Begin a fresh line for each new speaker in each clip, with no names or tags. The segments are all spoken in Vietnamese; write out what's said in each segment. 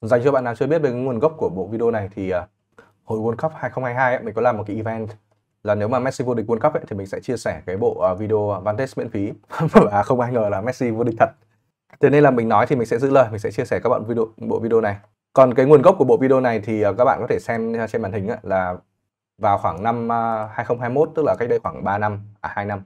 dành cho bạn nào chưa biết về nguồn gốc của bộ video này thì uh, à, hồi World Cup 2022 ấy, mình có làm một cái event là nếu mà Messi vô địch World Cup ấy, thì mình sẽ chia sẻ cái bộ uh, video à, Vantage miễn phí và không ai ngờ là Messi vô địch thật thế nên là mình nói thì mình sẽ giữ lời mình sẽ chia sẻ các bạn video bộ video này còn cái nguồn gốc của bộ video này thì các bạn có thể xem trên màn hình ấy, là vào khoảng năm 2021 tức là cách đây khoảng 3 năm à 2 năm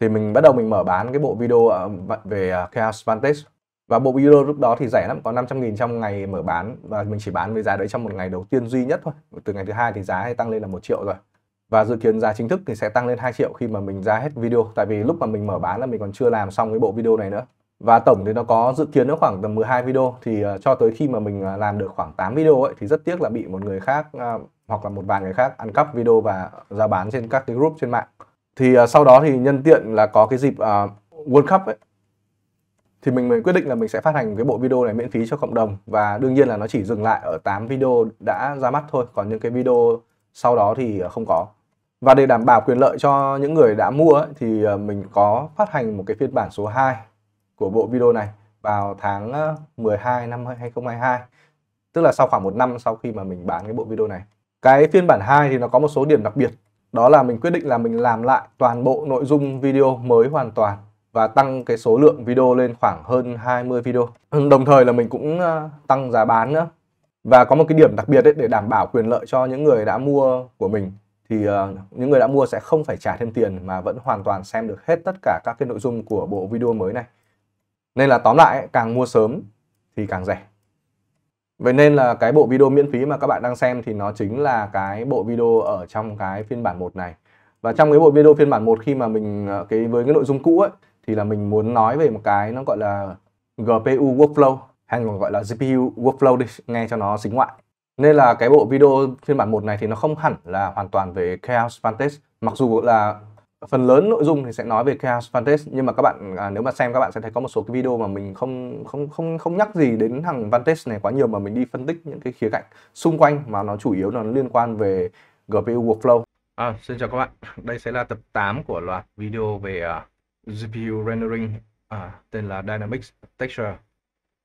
thì mình bắt đầu mình mở bán cái bộ video về Chaos Vantage và bộ euro lúc đó thì rẻ lắm có 500 nghìn trong ngày mở bán và mình chỉ bán với giá đấy trong một ngày đầu tiên duy nhất thôi từ ngày thứ hai thì giá hay tăng lên là một triệu rồi và dự kiến giá chính thức thì sẽ tăng lên 2 triệu khi mà mình ra hết video tại vì lúc mà mình mở bán là mình còn chưa làm xong cái bộ video này nữa và tổng thì nó có dự kiến nó khoảng tầm 12 video thì ờ, cho tới khi mà mình ờ, làm được khoảng 8 video ấy thì rất tiếc là bị một người khác ờ, hoặc là một vài người khác ăn cắp video và ra bán trên các cái group trên mạng thì sau đó thì nhân tiện là có cái dịp World Cup ấy thì mình mới quyết định là mình sẽ phát hành cái bộ video này miễn phí cho cộng đồng và đương nhiên là nó chỉ dừng lại ở 8 video đã ra mắt thôi còn những cái video sau đó thì ờ, không có và để đảm bảo quyền lợi cho những người đã mua ấy, thì ờ, mình có phát hành một cái phiên bản số 2 của bộ video này vào tháng 12 ờ, năm 2022 tức là sau khoảng một năm sau khi mà mình bán cái bộ video này cái phiên bản 2 thì nó có một số điểm đặc biệt đó là mình quyết định là mình làm lại toàn bộ nội dung video mới hoàn toàn và tăng cái số lượng video lên khoảng hơn 20 video. Ừ, đồng thời là mình cũng ờ, tăng giá bán nữa. Và có một cái điểm đặc biệt đấy để đảm bảo quyền lợi cho những người đã mua của mình thì ờ, những người đã mua sẽ không phải trả thêm tiền mà vẫn hoàn toàn xem được hết tất cả các cái nội dung của bộ video mới này. Nên là tóm lại ấy, càng mua sớm thì càng rẻ. Vậy nên là cái bộ video miễn phí mà các bạn đang xem thì nó chính là cái bộ video ở trong cái phiên bản 1 này. Và trong cái bộ video phiên bản 1 khi mà mình ờ, cái với cái nội dung cũ ấy thì là mình muốn nói về một cái nó gọi là GPU workflow hay còn gọi là GPU workflow đi nghe cho nó xính ngoại nên là cái bộ video phiên bản 1 này thì nó không hẳn là hoàn toàn về Chaos Vantage mặc dù là phần lớn nội dung thì sẽ nói về Chaos Vantage nhưng mà các bạn à, nếu mà xem các bạn sẽ thấy có một số cái video mà mình không không không không nhắc gì đến thằng Vantage này quá nhiều mà mình đi phân tích những cái khía cạnh xung quanh mà nó chủ yếu là nó liên quan về GPU workflow. À, xin chào các bạn. Đây sẽ là tập 8 của loạt video về uh, GPU rendering à, tên là Dynamic Texture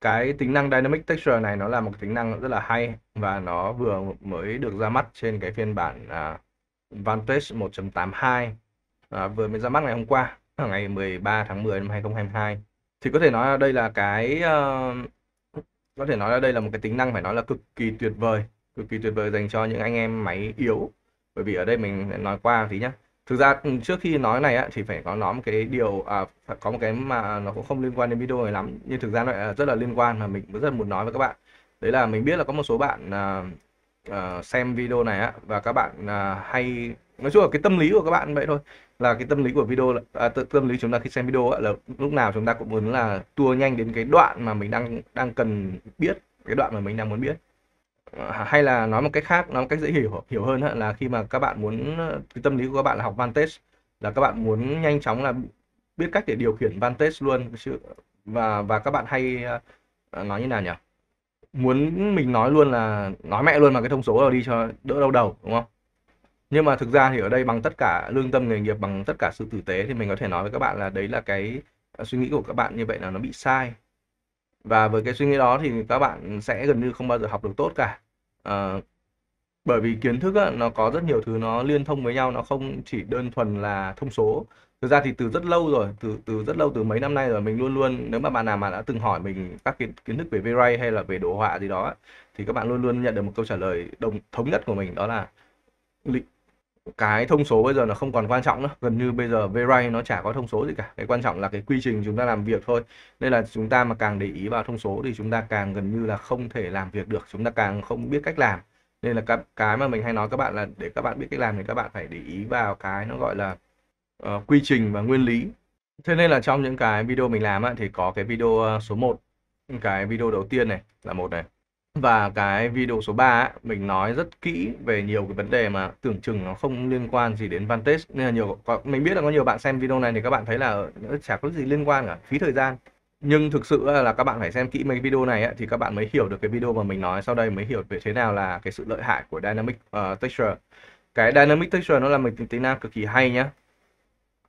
cái tính năng Dynamic Texture này nó là một tính năng rất là hay và nó vừa mới được ra mắt trên cái phiên bản à, Vantage 1.82 à, vừa mới ra mắt ngày hôm qua ngày 13 tháng 10 năm 2022 thì có thể nói là đây là cái uh, có thể nói là đây là một cái tính năng phải nói là cực kỳ tuyệt vời cực kỳ tuyệt vời dành cho những anh em máy yếu bởi vì ở đây mình nói qua tí nhá thực ra ừ, trước khi nói này á, thì phải có nói một cái điều à, phải có một cái mà nó cũng không liên quan đến video này lắm nhưng thực ra nó lại rất là liên quan mà mình rất là muốn nói với các bạn đấy là mình biết là có một số bạn à, à, xem video này á, và các bạn à, hay nói chung là cái tâm lý của các bạn vậy thôi là cái tâm lý của video là, à, tâm lý chúng ta khi xem video á, là lúc nào chúng ta cũng muốn là tua nhanh đến cái đoạn mà mình đang đang cần biết cái đoạn mà mình đang muốn biết Ờ, hay là nói một cách khác nói một cách dễ hiểu hiểu hơn là khi mà các bạn muốn ờ, cái tâm lý của các bạn là học Vantage là các bạn muốn nhanh chóng là biết cách để điều khiển Vantage luôn và và các bạn hay ờ, nói như nào nhỉ muốn mình nói luôn là nói mẹ luôn mà cái thông số rồi đi cho đỡ đau đầu đúng không nhưng mà thực ra thì ở đây bằng tất cả lương tâm nghề nghiệp bằng tất cả sự tử tế thì mình có thể nói với các bạn là đấy là cái suy nghĩ của các bạn như vậy là nó bị sai và với cái suy nghĩ đó thì các bạn sẽ gần như không bao giờ học được tốt cả à, bởi vì kiến thức á, nó có rất nhiều thứ nó liên thông với nhau nó không chỉ đơn thuần là thông số thực ra thì từ rất lâu rồi từ từ rất lâu từ mấy năm nay rồi mình luôn luôn nếu mà bạn nào mà đã từng hỏi mình các kiến, kiến thức về V-Ray hay là về đồ họa gì đó thì các bạn luôn luôn nhận được một câu trả lời đồng thống nhất của mình đó là cái thông số bây giờ nó không còn quan trọng nữa gần như bây giờ V-Ray nó chả có thông số gì cả cái quan trọng là cái quy trình chúng ta làm việc thôi nên là chúng ta mà càng để ý vào thông số thì chúng ta càng gần như là không thể làm việc được chúng ta càng không biết cách làm nên là cái cái mà mình hay nói các bạn là để các bạn biết cách làm thì các bạn phải để ý vào cái nó gọi là uh, quy trình và nguyên lý thế nên là trong những cái video mình làm á, thì có cái video ờ, số 1 cái video đầu tiên này là một này và cái video số 3 ấy, mình nói rất kỹ về nhiều cái vấn đề mà tưởng chừng nó không liên quan gì đến Vantage nên là nhiều có, mình biết là có nhiều bạn xem video này thì các bạn thấy là ờ, chả có gì liên quan cả phí thời gian nhưng thực sự là các bạn phải xem kỹ mấy video này ấy, thì các bạn mới hiểu được cái video mà mình nói sau đây mới hiểu về thế nào là cái sự lợi hại của dynamic uh, texture cái dynamic texture nó là một tính năng cực kỳ hay nhá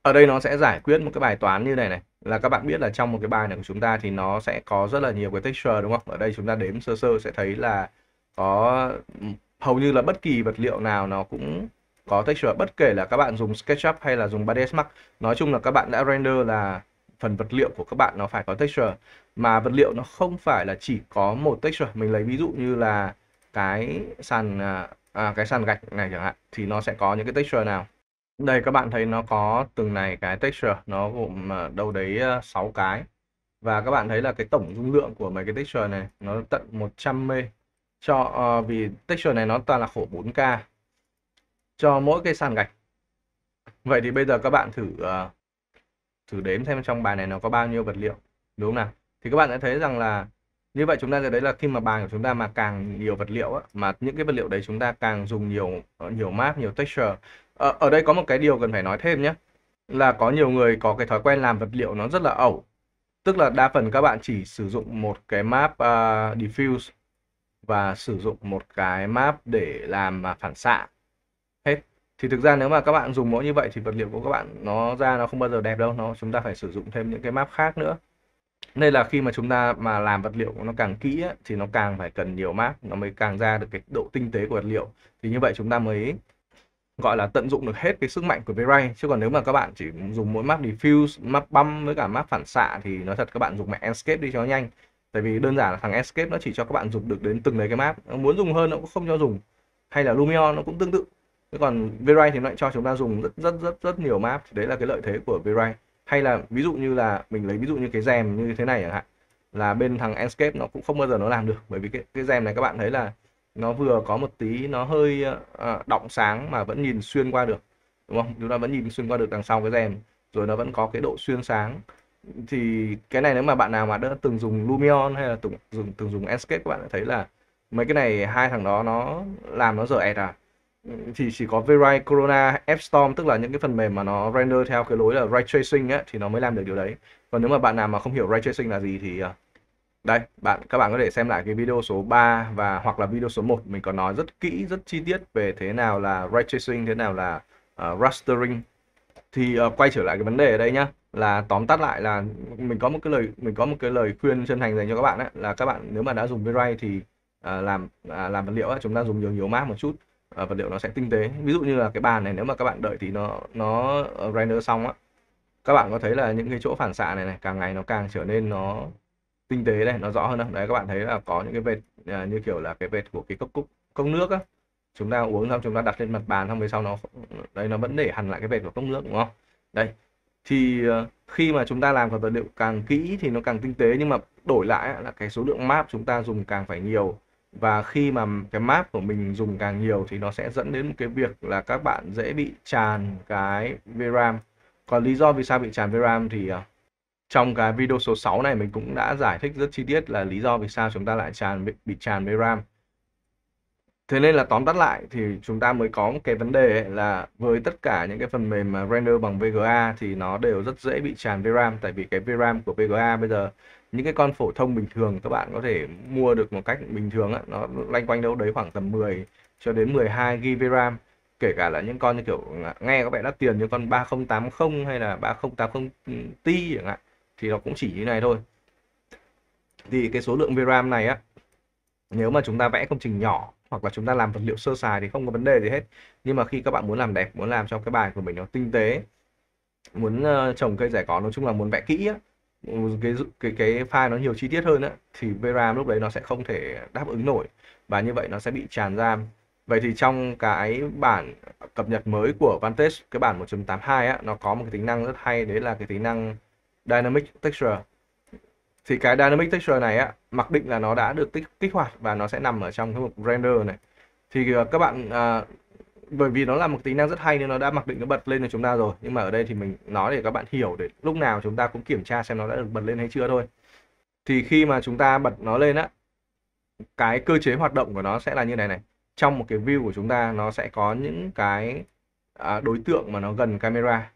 ở đây nó sẽ giải quyết một cái bài toán như này này là các bạn biết là trong một cái bài này của chúng ta thì nó sẽ có rất là nhiều cái texture đúng không? Ở đây chúng ta đếm sơ sơ sẽ thấy là có ừ, hầu như là bất kỳ vật liệu nào nó cũng có texture bất kể là các bạn dùng SketchUp hay là dùng 3ds Max. Nói chung là các bạn đã render là phần vật liệu của các bạn nó phải có texture mà vật liệu nó không phải là chỉ có một texture. Mình lấy ví dụ như là cái sàn à, à cái sàn gạch này chẳng hạn thì nó sẽ có những cái texture nào đây các bạn thấy nó có từng này cái texture nó gồm ờ, đâu đấy 6 ờ, cái và các bạn thấy là cái tổng dung lượng của mấy cái texture này nó tận 100 mê cho uh, vì texture này nó toàn là khổ 4K cho mỗi cái sàn gạch vậy thì bây giờ các bạn thử uh, thử đếm xem trong bài này nó có bao nhiêu vật liệu đúng không nào thì các bạn sẽ thấy rằng là như vậy chúng ta sẽ đấy là khi mà bài của chúng ta mà càng nhiều vật liệu á, mà những cái vật liệu đấy chúng ta càng dùng nhiều ờ, nhiều map nhiều texture ở, ờ, ở đây có một cái điều cần phải nói thêm nhé là có nhiều người có cái thói quen làm vật liệu nó rất là ẩu tức là đa phần các bạn chỉ sử dụng một cái map uh, diffuse và sử dụng một cái map để làm mà phản xạ hết thì thực ra nếu mà các bạn dùng mỗi như vậy thì vật liệu của các bạn nó ra nó không bao giờ đẹp đâu nó chúng ta phải sử dụng thêm những cái map khác nữa nên là khi mà chúng ta mà làm vật liệu nó càng kỹ ấy, thì nó càng phải cần nhiều mác nó mới càng ra được cái độ tinh tế của vật liệu thì như vậy chúng ta mới gọi là tận dụng được hết cái sức mạnh của V-Ray chứ còn nếu mà các bạn chỉ dùng mỗi map diffuse, map băm với cả map phản xạ thì nói thật các bạn dùng mẹ escape đi cho nhanh tại vì đơn giản là thằng escape nó chỉ cho các bạn dùng được đến từng đấy cái map muốn dùng hơn nó cũng không cho dùng hay là Lumion nó cũng tương tự chứ còn V-Ray thì nó lại cho chúng ta dùng rất rất rất rất nhiều map đấy là cái lợi thế của V-Ray hay là ví dụ như là mình lấy ví dụ như cái rèm như thế này chẳng hạn là bên thằng Enscape nó cũng không bao giờ nó làm được bởi vì cái cái rèm này các bạn thấy là nó vừa có một tí nó hơi à, ờ, động sáng mà vẫn nhìn xuyên qua được đúng không chúng ta vẫn nhìn xuyên qua được đằng sau cái rèm rồi nó vẫn có cái độ xuyên sáng thì cái này nếu mà bạn nào mà đã từng dùng Lumion hay là từng dùng từng dùng Enscape các bạn đã thấy là mấy cái này hai thằng đó nó làm nó dở ẹt à thì chỉ có Verai Corona App Storm tức là những cái phần mềm mà nó render theo cái lối là ray tracing ấy, thì nó mới làm được điều đấy còn nếu mà bạn nào mà không hiểu ray tracing là gì thì ờ, đây bạn các bạn có thể xem lại cái video số 3 và hoặc là video số 1 mình có nói rất kỹ rất chi tiết về thế nào là ray tracing thế nào là uh, rastering thì uh, quay trở lại cái vấn đề ở đây nhá là tóm tắt lại là mình có một cái lời mình có một cái lời khuyên chân thành dành cho các bạn ấy, là các bạn nếu mà đã dùng Verai thì uh, làm uh, làm vật liệu ấy, chúng ta dùng nhiều nhiều mát một chút uh, vật liệu nó sẽ tinh tế ví dụ như là cái bàn này nếu mà các bạn đợi thì nó nó ờ, render xong á các bạn có thấy là những cái chỗ phản xạ này này càng ngày nó càng trở nên nó tinh tế đây, nó rõ hơn không đấy các bạn thấy là có những cái vệt uh, như kiểu là cái vệt của cái cốc cốc cốc nước á chúng ta uống xong chúng ta đặt lên mặt bàn xong về sau nó đây nó vẫn để hẳn lại cái vệt của cốc nước đúng không đây thì ờ, khi mà chúng ta làm vật liệu càng kỹ thì nó càng tinh tế nhưng mà đổi lại là cái số lượng map chúng ta dùng càng phải nhiều và khi mà cái map của mình dùng càng nhiều thì nó sẽ dẫn đến một cái việc là các bạn dễ bị tràn cái VRAM còn lý do vì sao bị tràn VRAM thì uh, trong cái video số 6 này mình cũng đã giải thích rất chi tiết là lý do vì sao chúng ta lại tràn bị, bị tràn VRAM thế nên là tóm tắt lại thì chúng ta mới có một cái vấn đề là với tất cả những cái phần mềm mà render bằng VGA thì nó đều rất dễ bị tràn VRAM tại vì cái VRAM của VGA bây giờ những cái con phổ thông bình thường các bạn có thể mua được một cách bình thường á, nó loanh quanh đâu đấy khoảng tầm 10 cho đến 12 GB RAM kể cả là những con như kiểu à, nghe có vẻ đắt tiền như con 3080 hay là 3080 Ti chẳng hạn thì nó cũng chỉ như này thôi thì cái số lượng VRAM này á nếu mà chúng ta vẽ công trình nhỏ hoặc là chúng ta làm vật liệu sơ sài thì không có vấn đề gì hết nhưng mà khi các bạn muốn làm đẹp muốn làm cho cái bài của mình nó tinh tế muốn ờ, trồng cây giải cỏ nói chung là muốn vẽ kỹ á, cái cái cái file nó nhiều chi tiết hơn á thì VRAM lúc đấy nó sẽ không thể đáp ứng nổi và như vậy nó sẽ bị tràn RAM. Vậy thì trong cái bản cập nhật mới của Vantage cái bản 1.82 á nó có một cái tính năng rất hay đấy là cái tính năng Dynamic Texture. Thì cái Dynamic Texture này á mặc định là nó đã được tích kích hoạt và nó sẽ nằm ở trong cái mục render này. Thì ờ, các bạn ờ, bởi vì nó là một tính năng rất hay nên nó đã mặc định nó bật lên cho chúng ta rồi nhưng mà ở đây thì mình nói để các bạn hiểu để lúc nào chúng ta cũng kiểm tra xem nó đã được bật lên hay chưa thôi thì khi mà chúng ta bật nó lên á cái cơ chế hoạt động của nó sẽ là như này này trong một cái view của chúng ta nó sẽ có những cái à, đối tượng mà nó gần camera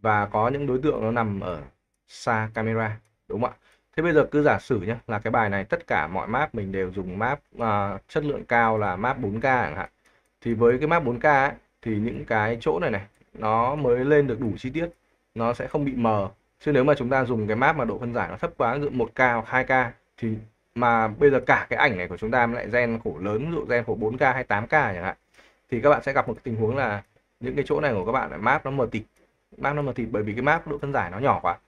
và có những đối tượng nó nằm ở xa camera đúng không ạ thế bây giờ cứ giả sử nhé là cái bài này tất cả mọi map mình đều dùng map à, chất lượng cao là map 4k chẳng hạn thì với cái map 4K ấy, thì những cái chỗ này này nó mới lên được đủ chi tiết nó sẽ không bị mờ chứ nếu mà chúng ta dùng cái map mà độ phân giải nó thấp quá dụ 1K hoặc 2K thì mà bây giờ cả cái ảnh này của chúng ta lại gen khổ lớn dụ gen khổ 4K hay 8K chẳng hạn thì các bạn sẽ gặp một tình huống là những cái chỗ này của các bạn là map nó mờ tịt map nó mờ tịt bởi vì cái map độ phân giải nó nhỏ quá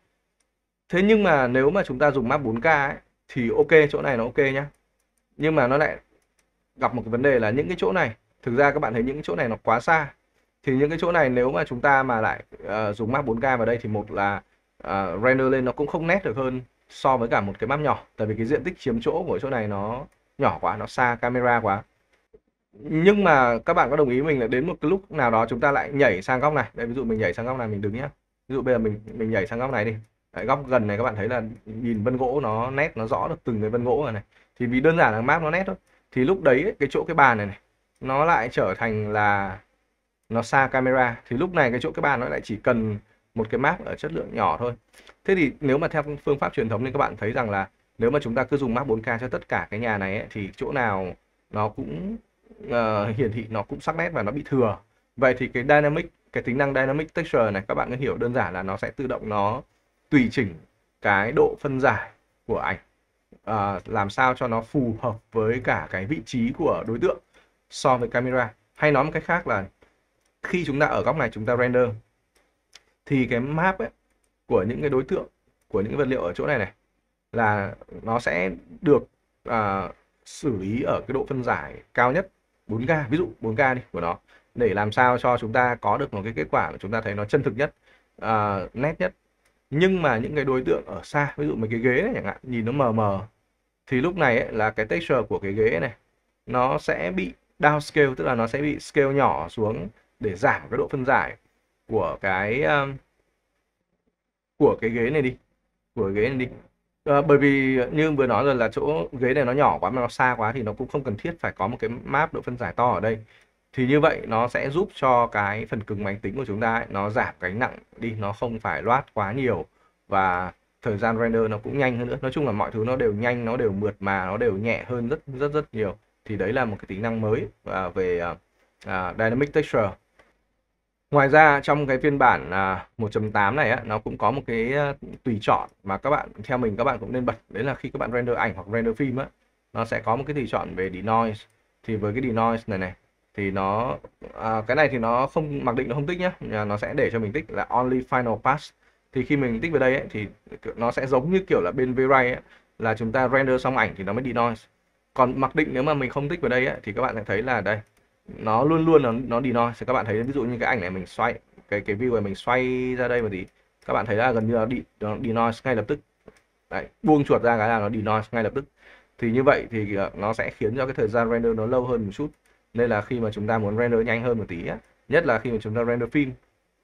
thế nhưng mà nếu mà chúng ta dùng map 4K ấy, thì ok chỗ này nó ok nhá nhưng mà nó lại gặp một cái vấn đề là những cái chỗ này thực ra các bạn thấy những chỗ này nó quá xa thì những cái chỗ này nếu mà chúng ta mà lại uh, dùng map 4K vào đây thì một là uh, render lên nó cũng không nét được hơn so với cả một cái map nhỏ tại vì cái diện tích chiếm chỗ của chỗ này nó nhỏ quá nó xa camera quá nhưng mà các bạn có đồng ý mình là đến một cái lúc nào đó chúng ta lại nhảy sang góc này đây ví dụ mình nhảy sang góc này mình đứng nhá ví dụ bây giờ mình mình nhảy sang góc này đi Đấy, góc gần này các bạn thấy là nhìn vân gỗ nó nét nó rõ được từng cái vân gỗ rồi này. thì vì đơn giản là map nó nét thôi thì lúc đấy cái chỗ cái bàn này này nó lại trở thành là nó xa camera thì lúc này cái chỗ cái bàn nó lại chỉ cần một cái map ở chất lượng nhỏ thôi thế thì nếu mà theo phương pháp truyền thống thì các bạn thấy rằng là nếu mà chúng ta cứ dùng map 4K cho tất cả cái nhà này ấy, thì chỗ nào nó cũng uh, hiển thị nó cũng sắc nét và nó bị thừa vậy thì cái dynamic cái tính năng dynamic texture này các bạn cứ hiểu đơn giản là nó sẽ tự động nó tùy chỉnh cái độ phân giải của ảnh uh, làm sao cho nó phù hợp với cả cái vị trí của đối tượng so với camera hay nói một cách khác là khi chúng ta ở góc này chúng ta render thì cái map ấy, của những cái đối tượng của những vật liệu ở chỗ này này là nó sẽ được à, xử lý ở cái độ phân giải cao nhất 4K ví dụ 4K đi của nó để làm sao cho chúng ta có được một cái kết quả mà chúng ta thấy nó chân thực nhất à, nét nhất nhưng mà những cái đối tượng ở xa ví dụ mấy cái ghế này chẳng hạn nhìn nó mờ mờ thì lúc này ấy, là cái texture của cái ghế này nó sẽ bị downscale tức là nó sẽ bị scale nhỏ xuống để giảm cái độ phân giải của cái um, của cái ghế này đi của ghế này đi à, bởi vì như vừa nói rồi là chỗ ghế này nó nhỏ quá mà nó xa quá thì nó cũng không cần thiết phải có một cái map độ phân giải to ở đây thì như vậy nó sẽ giúp cho cái phần cứng máy tính của chúng ta ấy, nó giảm gánh nặng đi nó không phải loát quá nhiều và thời gian render nó cũng nhanh hơn nữa nói chung là mọi thứ nó đều nhanh nó đều mượt mà nó đều nhẹ hơn rất rất rất nhiều thì đấy là một cái tính năng mới à, về à, à Dynamic Texture Ngoài ra trong cái phiên bản à, 1.8 này á, nó cũng có một cái à, tùy chọn mà các bạn theo mình các bạn cũng nên bật đấy là khi các bạn render ảnh hoặc render phim á nó sẽ có một cái tùy chọn về denoise thì với cái denoise này này thì nó à, cái này thì nó không mặc định nó không tích nhá à, nó sẽ để cho mình tích là only final pass thì khi mình tích vào đây ấy, thì nó sẽ giống như kiểu là bên V-Ray là chúng ta render xong ảnh thì nó mới denoise còn mặc định nếu mà mình không tích vào đây ấy, thì các bạn sẽ thấy là đây nó luôn luôn nó nó đi noi các bạn thấy ví dụ như cái ảnh này mình xoay cái cái view này mình xoay ra đây mà gì các bạn thấy là gần như là đi nó đi noise ngay lập tức Đấy, buông chuột ra cái là nó đi noise ngay lập tức thì như vậy thì ờ, nó sẽ khiến cho cái thời gian render nó lâu hơn một chút nên là khi mà chúng ta muốn render nhanh hơn một tí á, nhất là khi mà chúng ta render phim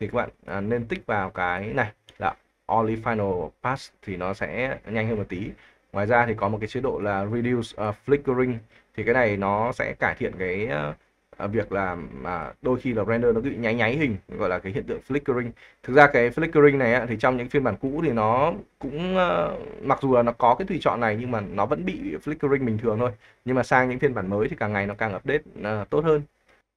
thì các bạn à, nên tích vào cái này là only final pass thì nó sẽ nhanh hơn một tí ngoài ra thì có một cái chế độ là reduce uh, flickering thì cái này nó sẽ cải thiện cái uh, việc là mà đôi khi là render nó bị nháy nháy hình gọi là cái hiện tượng flickering thực ra cái flickering này á, thì trong những phiên bản cũ thì nó cũng uh, mặc dù là nó có cái tùy chọn này nhưng mà nó vẫn bị flickering bình thường thôi nhưng mà sang những phiên bản mới thì càng ngày nó càng update uh, tốt hơn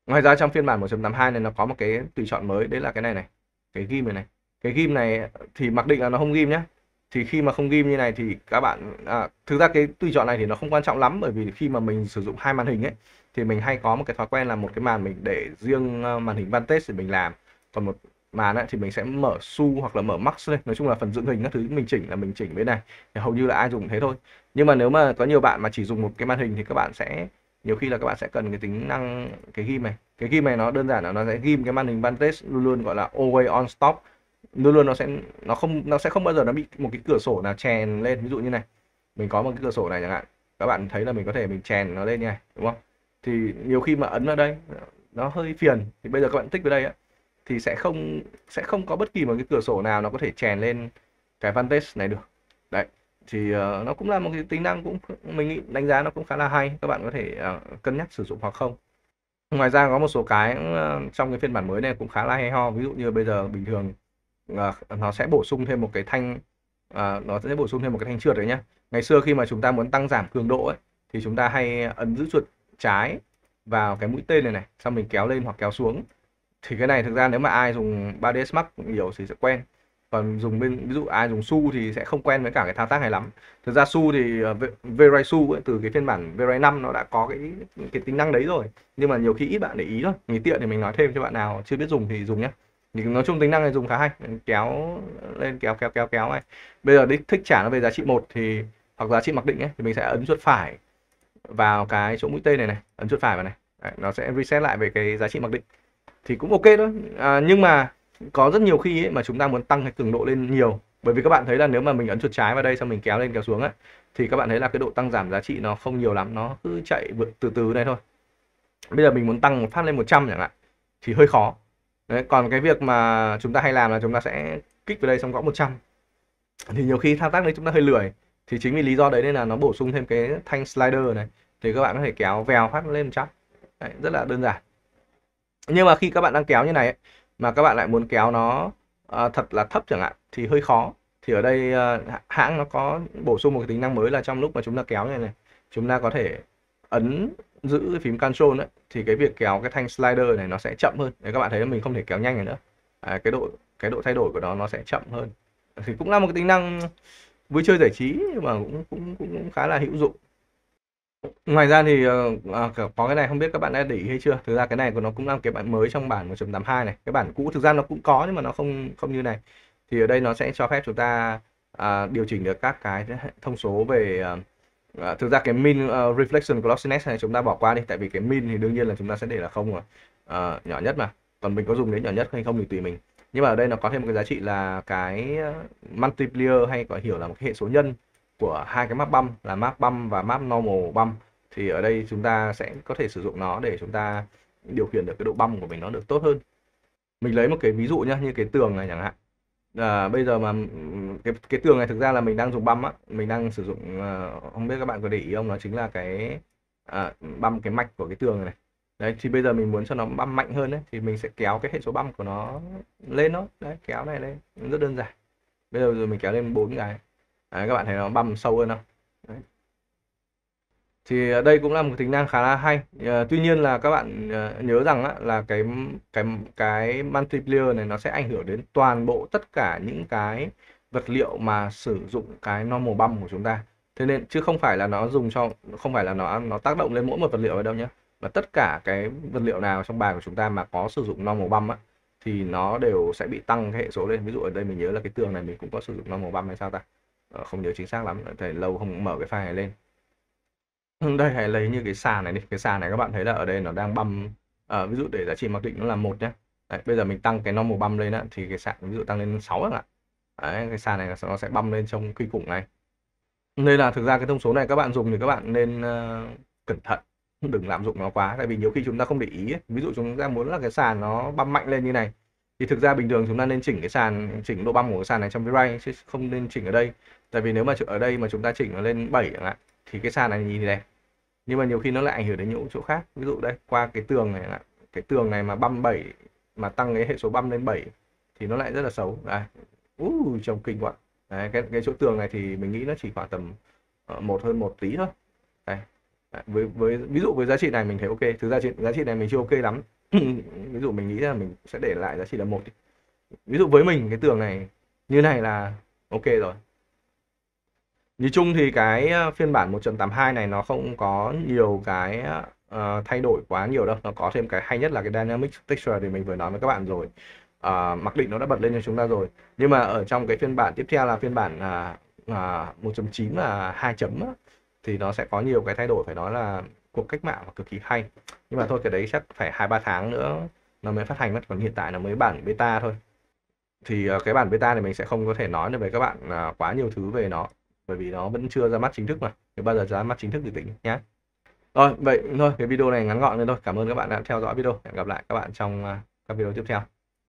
ngoài ra trong phiên bản 1.82 này nó có một cái tùy chọn mới đấy là cái này này cái ghim này này cái ghim này thì mặc định là nó không ghim nhá thì khi mà không ghim như này thì các bạn à, thực ra cái tùy chọn này thì nó không quan trọng lắm bởi vì khi mà mình sử dụng hai màn hình ấy thì mình hay có một cái thói quen là một cái màn mình để riêng ờ, màn hình test để mình làm còn một màn ấy, thì mình sẽ mở su hoặc là mở max lên nói chung là phần dựng hình các thứ mình chỉnh là mình chỉnh bên này thì hầu như là ai dùng thế thôi nhưng mà nếu mà có nhiều bạn mà chỉ dùng một cái màn hình thì các bạn sẽ nhiều khi là các bạn sẽ cần cái tính năng cái ghim này cái ghim này nó đơn giản là nó sẽ ghim cái màn hình test luôn luôn gọi là always on stop luôn luôn nó sẽ nó không nó sẽ không bao giờ nó bị một cái cửa sổ nào chèn lên ví dụ như này mình có một cái cửa sổ này chẳng hạn các bạn thấy là mình có thể mình chèn nó lên như này đúng không thì nhiều khi mà ấn vào đây nó hơi phiền thì bây giờ các bạn tích vào đây á thì sẽ không sẽ không có bất kỳ một cái cửa sổ nào nó có thể chèn lên cái Vantage này được đấy thì uh, nó cũng là một cái tính năng cũng mình nghĩ đánh giá nó cũng khá là hay các bạn có thể uh, cân nhắc sử dụng hoặc không ngoài ra có một số cái uh, trong cái phiên bản mới này cũng khá là hay ho ví dụ như bây giờ bình thường uh, nó sẽ bổ sung thêm một cái thanh uh, nó sẽ bổ sung thêm một cái thanh trượt đấy nhá ngày xưa khi mà chúng ta muốn tăng giảm cường độ ấy thì chúng ta hay ấn giữ chuột trái vào cái mũi tên này này xong mình kéo lên hoặc kéo xuống thì cái này thực ra nếu mà ai dùng 3D Max nhiều thì sẽ quen còn dùng bên ví dụ ai dùng su thì sẽ không quen với cả cái thao tác này lắm thực ra su thì ờ, vray su ấy, từ cái phiên bản vray 5 nó đã có cái cái tính năng đấy rồi nhưng mà nhiều khi ít bạn để ý thôi nghỉ tiện thì mình nói thêm cho bạn nào chưa biết dùng thì dùng nhé nói chung tính năng này dùng khá hay kéo lên kéo kéo kéo kéo này bây giờ đích thích trả nó về giá trị một thì hoặc giá trị mặc định ấy thì mình sẽ ấn chuột phải vào cái chỗ mũi tên này này ấn chuột phải vào này Đấy, nó sẽ reset lại về cái giá trị mặc định thì cũng ok thôi à, nhưng mà có rất nhiều khi ấy mà chúng ta muốn tăng cái cường độ lên nhiều bởi vì các bạn thấy là nếu mà mình ấn chuột trái vào đây xong mình kéo lên kéo xuống ấy, thì các bạn thấy là cái độ tăng giảm giá trị nó không nhiều lắm nó cứ chạy từ từ đây thôi bây giờ mình muốn tăng phát lên 100 chẳng hạn thì hơi khó đấy còn cái việc mà chúng ta hay làm là chúng ta sẽ kích vào đây xong gõ 100 thì nhiều khi thao tác đấy chúng ta hơi lười thì chính vì lý do đấy nên là nó bổ sung thêm cái thanh slider này thì các bạn có thể kéo vèo phát lên chắc đấy, rất là đơn giản nhưng mà khi các bạn đang kéo như này ấy, mà các bạn lại muốn kéo nó à, thật là thấp chẳng hạn thì hơi khó thì ở đây à, hãng nó có bổ sung một cái tính năng mới là trong lúc mà chúng ta kéo này này chúng ta có thể ấn giữ cái phím Control đấy thì cái việc kéo cái thanh slider này nó sẽ chậm hơn để các bạn thấy mình không thể kéo nhanh này nữa à, cái độ cái độ thay đổi của nó nó sẽ chậm hơn thì cũng là một cái tính năng vui chơi giải trí mà cũng cũng cũng, cũng khá là hữu dụng ngoài ra thì ờ, à, có cái này không biết các bạn đã để ý hay chưa thực ra cái này của nó cũng là cái bản mới trong bản 1.82 này cái bản cũ thực ra nó cũng có nhưng mà nó không không như này thì ở đây nó sẽ cho phép chúng ta à, điều chỉnh được các cái thông số về à, À, thực ra cái min uh, reflection glossiness này chúng ta bỏ qua đi tại vì cái min thì đương nhiên là chúng ta sẽ để là không rồi à, nhỏ nhất mà còn mình có dùng đến nhỏ nhất hay không thì tùy mình nhưng mà ở đây nó có thêm một cái giá trị là cái ờ, multiplier hay gọi hiểu là một cái hệ số nhân của hai cái map bump là map bump và map normal bump thì ở đây chúng ta sẽ có thể sử dụng nó để chúng ta điều khiển được cái độ bump của mình nó được tốt hơn mình lấy một cái ví dụ nhá như cái tường này chẳng hạn à, bây giờ mà cái cái tường này thực ra là mình đang dùng băm á mình đang sử dụng à, không biết các bạn có để ý không nó chính là cái à, băm cái mạch của cái tường này, đấy thì bây giờ mình muốn cho nó băm mạnh hơn đấy thì mình sẽ kéo cái hệ số băm của nó lên nó đấy kéo này lên rất đơn giản bây giờ mình kéo lên bốn cái đấy, các bạn thấy nó băm sâu hơn không đấy thì ờ, đây cũng là một tính năng khá là hay à, tuy nhiên là các bạn à, nhớ rằng á, là cái cái cái multiplayer này nó sẽ ảnh hưởng đến toàn bộ tất cả những cái vật liệu mà sử dụng cái normal bump của chúng ta thế nên chứ không phải là nó dùng cho không phải là nó nó tác động lên mỗi một vật liệu ở đâu nhé và tất cả cái vật liệu nào trong bài của chúng ta mà có sử dụng normal bump á, thì nó đều sẽ bị tăng cái hệ số lên ví dụ ở đây mình nhớ là cái tường này mình cũng có sử dụng normal bump hay sao ta à, không nhớ chính xác lắm thầy lâu không mở cái file này lên đây hãy lấy như cái sàn này đi cái sàn này các bạn thấy là ở đây nó đang băm à, ví dụ để giá trị mặc định nó là một nhé đấy, bây giờ mình tăng cái normal băm lên á, thì cái sàn ví dụ tăng lên 6 ạ cái sàn này nó sẽ băm lên trong kinh khủng này nên là thực ra cái thông số này các bạn dùng thì các bạn nên uh, cẩn thận đừng lạm dụng nó quá tại vì nhiều khi chúng ta không để ý ví dụ chúng ta muốn là cái sàn nó băm mạnh lên như này thì thực ra bình thường chúng ta nên chỉnh cái sàn chỉnh độ băm của cái sàn này trong V-Ray chứ không nên chỉnh ở đây tại vì nếu mà ở đây mà chúng ta chỉnh nó lên 7 chẳng hạn thì cái sàn này nhìn đẹp nhưng mà nhiều khi nó lại ảnh hưởng đến những chỗ khác ví dụ đây qua cái tường này cái tường này mà băm 7 mà tăng cái hệ số băm lên 7 thì nó lại rất là xấu đây uh, trông kinh quá đấy, cái, cái chỗ tường này thì mình nghĩ nó chỉ khoảng tầm ờ, một hơn một tí thôi đây với với ví dụ với giá trị này mình thấy ok thực ra giá trị này mình chưa ok lắm ví dụ mình nghĩ là mình sẽ để lại giá trị là một ví dụ với mình cái tường này như này là ok rồi nhìn chung thì cái ờ, phiên bản 1.82 này nó không có nhiều cái uh, thay đổi quá nhiều đâu nó có thêm cái hay nhất là cái dynamic texture thì mình vừa nói với các bạn rồi uh, mặc định nó đã bật lên cho chúng ta rồi nhưng mà ở trong cái phiên bản tiếp theo là phiên bản uh, uh, 1.9 và 2 chấm á, thì nó sẽ có nhiều cái thay đổi phải nói là cuộc cách mạng và cực kỳ hay nhưng mà thôi cái đấy chắc phải hai ba tháng nữa nó mới phát hành mất còn hiện tại là mới bản beta thôi thì uh, cái bản beta này mình sẽ không có thể nói được với các bạn uh, quá nhiều thứ về nó bởi vì nó vẫn chưa ra mắt chính thức mà thì bao giờ ra mắt chính thức thì tính nhé rồi vậy thôi cái video này ngắn gọn lên thôi cảm ơn các bạn đã theo dõi video hẹn gặp lại các bạn trong à, các video tiếp theo